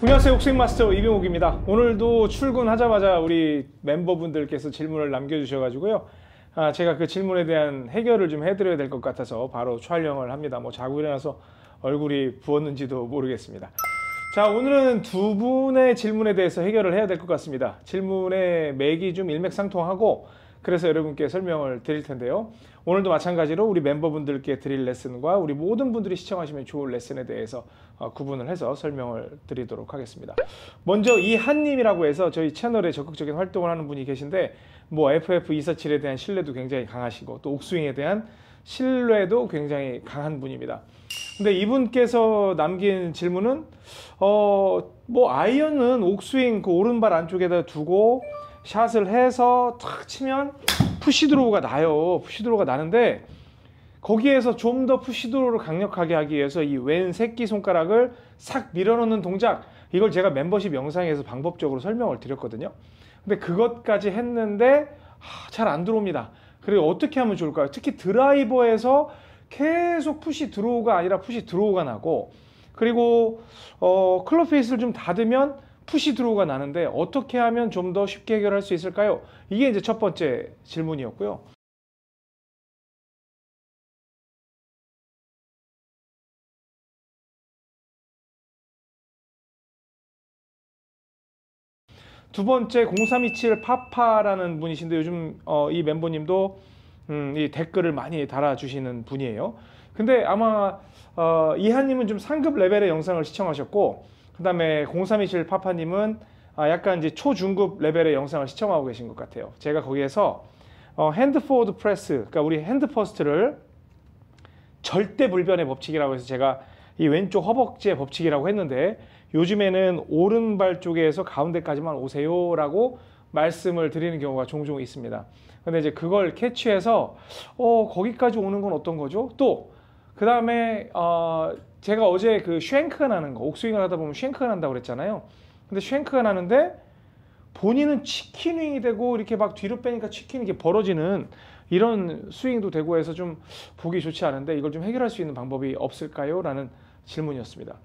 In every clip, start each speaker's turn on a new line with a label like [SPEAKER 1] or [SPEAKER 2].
[SPEAKER 1] 안녕하세요 옥생마스터 이병욱입니다 오늘도 출근하자마자 우리 멤버분들께서 질문을 남겨주셔가지고요 아, 제가 그 질문에 대한 해결을 좀 해드려야 될 것 같아서 바로 촬영을 합니다 뭐 자고 일어나서 얼굴이 부었는지도 모르겠습니다 자 오늘은 두 분의 질문에 대해서 해결을 해야 될 것 같습니다 질문의 맥이 좀 일맥상통하고 그래서 여러분께 설명을 드릴 텐데요. 오늘도 마찬가지로 우리 멤버분들께 드릴 레슨과 우리 모든 분들이 시청하시면 좋을 레슨에 대해서 어, 구분을 해서 설명을 드리도록 하겠습니다. 먼저 이한님이라고 해서 저희 채널에 적극적인 활동을 하는 분이 계신데 뭐 FF247에 대한 신뢰도 굉장히 강하시고 또 옥스윙에 대한 신뢰도 굉장히 강한 분입니다. 근데 이분께서 남긴 질문은 어 뭐 아이언은 옥스윙 그 오른발 안쪽에다 두고 샷을 해서 탁 치면 푸시드로우가 나요. 푸시드로우가 나는데 거기에서 좀 더 푸시드로우를 강력하게 하기 위해서 이 왼 새끼 손가락을 싹 밀어넣는 동작 이걸 제가 멤버십 영상에서 방법적으로 설명을 드렸거든요. 근데 그것까지 했는데 잘 안 들어옵니다. 그리고 어떻게 하면 좋을까요? 특히 드라이버에서 계속 푸시 드로우가 아니라 푸시 드로우가 나고 그리고 어, 클럽 페이스를 좀 닫으면 푸시 드로우가 나는데 어떻게 하면 좀 더 쉽게 해결할 수 있을까요? 이게 이제 첫 번째 질문이었고요. 두 번째 0327 파파라는 분이신데 요즘 어, 이 멤버님도 음, 이 댓글을 많이 달아주시는 분이에요. 근데 아마 어, 이하님은 좀 상급 레벨의 영상을 시청하셨고 그다음에 0327 파파님은 아, 약간 이제 초중급 레벨의 영상을 시청하고 계신 것 같아요. 제가 거기에서 어, 핸드 포워드 프레스, 그러니까 우리 핸드 퍼스트를 절대 불변의 법칙이라고 해서 제가 이 왼쪽 허벅지의 법칙이라고 했는데 요즘에는 오른발 쪽에서 가운데까지만 오세요라고 말씀을 드리는 경우가 종종 있습니다. 근데 이제 그걸 캐치해서 어, 거기까지 오는 건 어떤 거죠? 또그 다음에 어 제가 어제 그 쉔크가 나는 거 옥스윙을 하다 보면 쉔크가 난다고 그랬잖아요. 근데 쉔크가 나는데 본인은 치킨윙이 되고 이렇게 막 뒤로 빼니까 치킨이 이렇게 벌어지는 이런 스윙도 되고 해서 좀 보기 좋지 않은데 이걸 좀 해결할 수 있는 방법이 없을까요? 라는 질문이었습니다.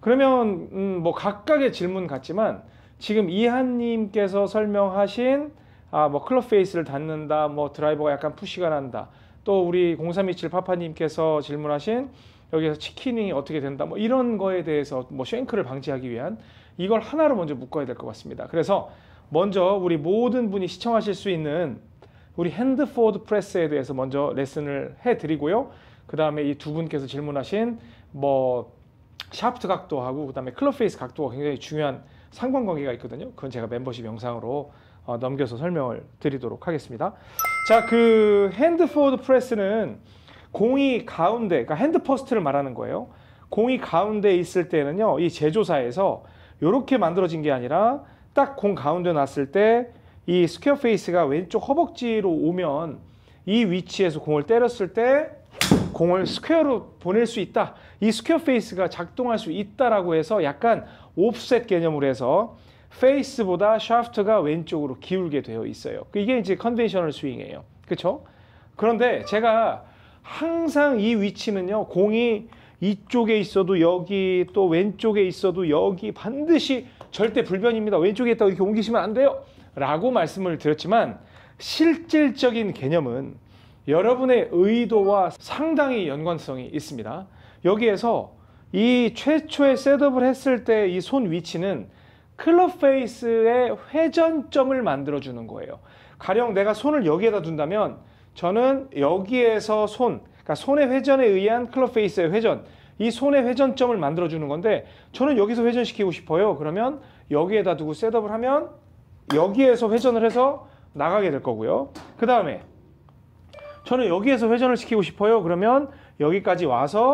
[SPEAKER 1] 그러면 음뭐 각각의 질문 같지만 지금 이한님께서 설명하신 아, 뭐 클럽 페이스를 닫는다, 뭐 드라이버가 약간 푸시가 난다. 또 우리 0327 파파님께서 질문하신 여기에서 치킨이 어떻게 된다, 뭐 이런 거에 대해서 뭐 쉔크를 방지하기 위한 이걸 하나로 먼저 묶어야 될 것 같습니다. 그래서 먼저 우리 모든 분이 시청하실 수 있는 우리 핸드포드 프레스에 대해서 먼저 레슨을 해드리고요. 그 다음에 이 두 분께서 질문하신 뭐 샤프트 각도하고 그 다음에 클럽 페이스 각도가 굉장히 중요한 상관관계가 있거든요. 그건 제가 멤버십 영상으로 어, 넘겨서 설명을 드리도록 하겠습니다. 자, 그 핸드포드 프레스는 공이 가운데, 그러니까 핸드 퍼스트를 말하는 거예요. 공이 가운데 있을 때는요, 이 제조사에서 이렇게 만들어진 게 아니라 딱 공 가운데 놨을 때 이 스퀘어 페이스가 왼쪽 허벅지로 오면 이 위치에서 공을 때렸을 때 공을 스퀘어로 보낼 수 있다. 이 스퀘어 페이스가 작동할 수 있다라고 해서 약간 옵셋 개념으로 해서 페이스보다 샤프트가 왼쪽으로 기울게 되어 있어요. 그 이게 이제 컨벤셔널 스윙이에요. 그렇죠? 그런데 제가 항상 이 위치는요. 공이 이쪽에 있어도 여기 또 왼쪽에 있어도 여기 반드시 절대 불변입니다. 왼쪽에 있다고 이렇게 옮기시면 안 돼요. 라고 말씀을 드렸지만 실질적인 개념은 여러분의 의도와 상당히 연관성이 있습니다. 여기에서 이 최초의 셋업을 했을 때 이 손 위치는 클럽 페이스의 회전점을 만들어 주는 거예요. 가령 내가 손을 여기에다 둔다면 저는 여기에서 손, 그러니까 손의 회전에 의한 클럽 페이스의 회전, 이 손의 회전점을 만들어 주는 건데 저는 여기서 회전시키고 싶어요. 그러면 여기에다 두고 셋업을 하면 여기에서 회전을 해서 나가게 될 거고요. 그 다음에 저는 여기에서 회전을 시키고 싶어요. 그러면 여기까지 와서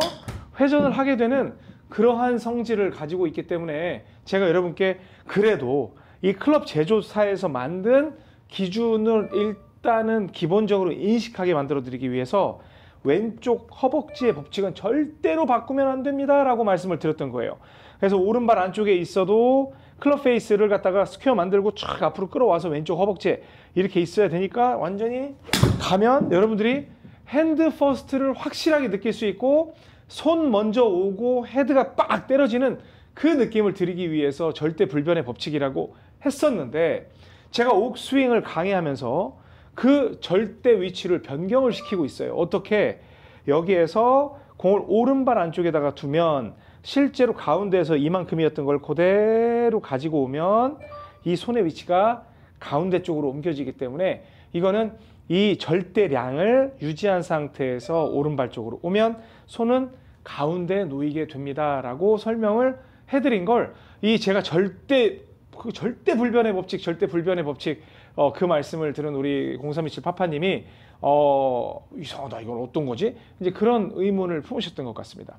[SPEAKER 1] 회전을 하게 되는 그러한 성질을 가지고 있기 때문에 제가 여러분께 그래도 이 클럽 제조사에서 만든 기준을 일단은 기본적으로 인식하게 만들어 드리기 위해서 왼쪽 허벅지의 법칙은 절대로 바꾸면 안 됩니다 라고 말씀을 드렸던 거예요 그래서 오른발 안쪽에 있어도 클럽 페이스를 갖다가 스퀘어 만들고 촥 앞으로 끌어와서 왼쪽 허벅지에 이렇게 있어야 되니까 완전히 가면 여러분들이 핸드 퍼스트를 확실하게 느낄 수 있고 손 먼저 오고 헤드가 빡 때려지는 그 느낌을 드리기 위해서 절대 불변의 법칙이라고 했었는데 제가 옥스윙을 강의하면서 그 절대 위치를 변경을 시키고 있어요. 어떻게 여기에서 공을 오른발 안쪽에다가 두면 실제로 가운데에서 이만큼이었던 걸 그대로 가지고 오면 이 손의 위치가 가운데 쪽으로 옮겨지기 때문에 이거는 이 절대량을 유지한 상태에서 오른발 쪽으로 오면 손은 가운데 놓이게 됩니다라고 설명을 해드린 걸 이 제가 절대 그 절대 불변의 법칙, 절대 불변의 법칙 어, 그 말씀을 들은 우리 0327 파파님이 어, 이상하다 이건 어떤 거지? 이제 그런 의문을 품으셨던 것 같습니다.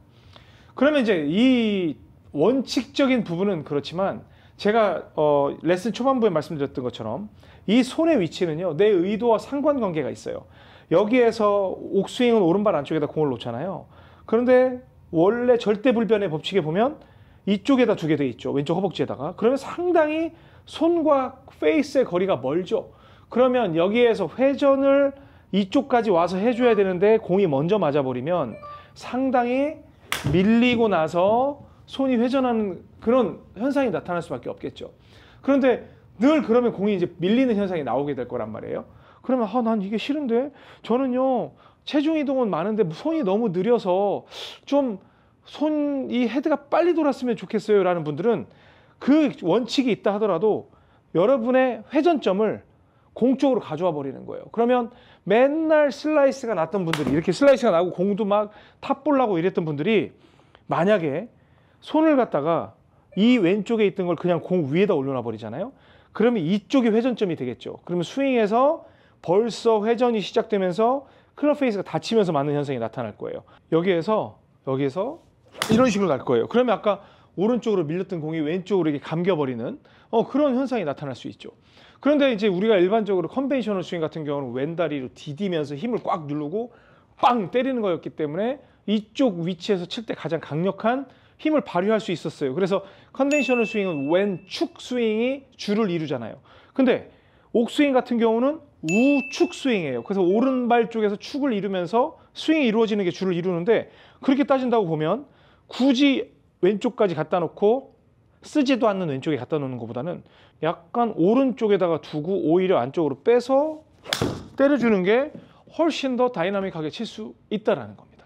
[SPEAKER 1] 그러면 이제 이 원칙적인 부분은 그렇지만 제가 어, 레슨 초반부에 말씀드렸던 것처럼 이 손의 위치는요 내 의도와 상관관계가 있어요. 여기에서 옥스윙은 오른발 안쪽에다 공을 놓잖아요. 그런데 원래 절대 불변의 법칙에 보면 이쪽에다 두게 돼 있죠. 왼쪽 허벅지에다가. 그러면 상당히 손과 페이스의 거리가 멀죠. 그러면 여기에서 회전을 이쪽까지 와서 해줘야 되는데 공이 먼저 맞아버리면 상당히 밀리고 나서 손이 회전하는 그런 현상이 나타날 수밖에 없겠죠. 그런데 늘 그러면 공이 이제 밀리는 현상이 나오게 될 거란 말이에요. 그러면 아, 난 이게 싫은데 저는요 체중 이동은 많은데 손이 너무 느려서 좀손이 헤드가 빨리 돌았으면 좋겠어요라는 분들은 그 원칙이 있다 하더라도 여러분의 회전점을 공 쪽으로 가져와 버리는 거예요. 그러면 맨날 슬라이스가 났던 분들이 이렇게 슬라이스가 나고 공도 막 탑볼라고 이랬던 분들이 만약에 손을 갖다가 이 왼쪽에 있던 걸 그냥 공 위에다 올려놔 버리잖아요. 그러면 이쪽이 회전점이 되겠죠. 그러면 스윙에서 벌써 회전이 시작되면서 클럽 페이스가 닫히면서 맞는 현상이 나타날 거예요. 여기에서 여기에서 이런 식으로 갈 거예요. 그러면 아까 오른쪽으로 밀렸던 공이 왼쪽으로 이렇게 감겨버리는 어, 그런 현상이 나타날 수 있죠. 그런데 이제 우리가 일반적으로 컨벤셔널 스윙 같은 경우는 왼다리로 디디면서 힘을 꽉 누르고 빵 때리는 거였기 때문에 이쪽 위치에서 칠 때 가장 강력한 힘을 발휘할 수 있었어요. 그래서 컨벤셔널 스윙은 왼 축 스윙이 줄을 이루잖아요. 근데 옥스윙 같은 경우는 우축 스윙이에요. 그래서 오른발 쪽에서 축을 이루면서 스윙이 이루어지는 게 줄을 이루는데 그렇게 따진다고 보면 굳이 왼쪽까지 갖다 놓고 쓰지도 않는 왼쪽에 갖다 놓는 것보다는 약간 오른쪽에다가 두고 오히려 안쪽으로 빼서 때려주는 게 훨씬 더 다이나믹하게 칠 수 있다라는 겁니다.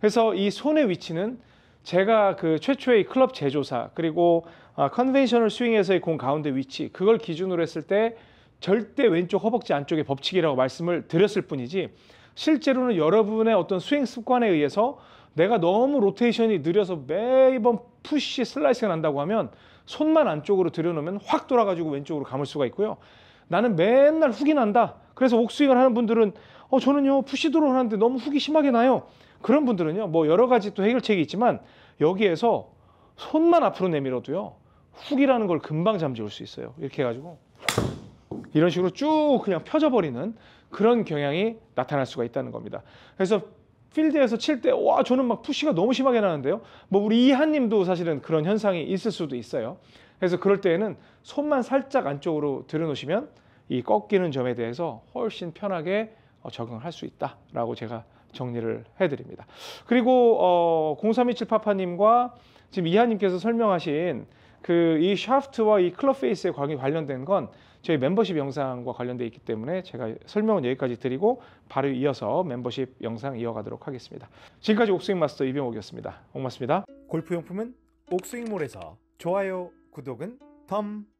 [SPEAKER 1] 그래서 이 손의 위치는 제가 그 최초의 클럽 제조사 그리고 아, 컨벤셔널 스윙에서의 공 가운데 위치 그걸 기준으로 했을 때 절대 왼쪽 허벅지 안쪽의 법칙이라고 말씀을 드렸을 뿐이지 실제로는 여러분의 어떤 스윙 습관에 의해서 내가 너무 로테이션이 느려서 매번 푸시 슬라이스가 난다고 하면 손만 안쪽으로 들여놓으면 확 돌아가지고 왼쪽으로 감을 수가 있고요. 나는 맨날 훅이 난다. 그래서 옥스윙을 하는 분들은 어 저는요 푸시 드로우 하는데 너무 훅이 심하게 나요. 그런 분들은요, 뭐 여러 가지 또 해결책이 있지만 여기에서 손만 앞으로 내밀어도요, 훅이라는 걸 금방 잠재울 수 있어요. 이렇게 해가지고 이런 식으로 쭉 그냥 펴져버리는 그런 경향이 나타날 수가 있다는 겁니다. 그래서 필드에서 칠 때 와 저는 막 푸시가 너무 심하게 나는데요. 뭐 우리 이한님도 사실은 그런 현상이 있을 수도 있어요. 그래서 그럴 때에는 손만 살짝 안쪽으로 들여놓으시면 이 꺾이는 점에 대해서 훨씬 편하게 어, 적응할 수 있다라고 제가 정리를 해드립니다. 그리고 어, 03278파님과 지금 이하님께서 설명하신 그 이 샤프트와 이 클럽 페이스에 관련된 건 저희 멤버십 영상과 관련되어 있기 때문에 제가 설명은 여기까지 드리고 바로 이어서 멤버십 영상 이어가도록 하겠습니다. 지금까지 옥스윙 마스터 이병옥이었습니다. 고맙습니다. 골프 용품은 옥스윙몰에서 좋아요, 구독은 덤.